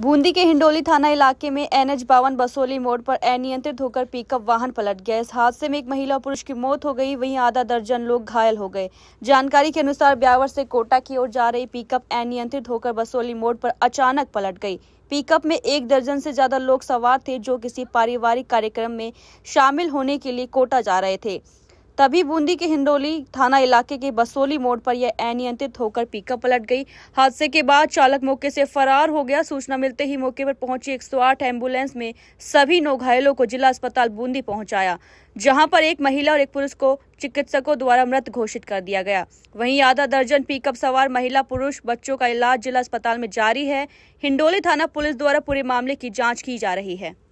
बूंदी के हिंडोली थाना इलाके में एन एच बावन बसोली मोड़ पर अनियंत्रित होकर पिकअप वाहन पलट गया इस हादसे में एक महिला और पुरुष की मौत हो गई वहीं आधा दर्जन लोग घायल हो गए जानकारी के अनुसार ब्यावर से कोटा की ओर जा रही पिकअप अनियंत्रित होकर बसोली मोड़ पर अचानक पलट गई पिकअप में एक दर्जन से ज्यादा लोग सवार थे जो किसी पारिवारिक कार्यक्रम में शामिल होने के लिए कोटा जा रहे थे तभी बूंदी के हिंडोली थाना इलाके के बसोली मोड़ पर यह अनियंत्रित होकर पिकअप पलट गई हादसे के बाद चालक मौके से फरार हो गया सूचना मिलते ही मौके पर पहुंची 108 एम्बुलेंस में सभी नौ घायलों को जिला अस्पताल बूंदी पहुंचाया जहां पर एक महिला और एक पुरुष को चिकित्सकों द्वारा मृत घोषित कर दिया गया वहीं आधा दर्जन पिकअप सवार महिला पुरुष बच्चों का इलाज जिला अस्पताल में जारी है हिंडोली थाना पुलिस द्वारा पूरे मामले की जाँच की जा रही है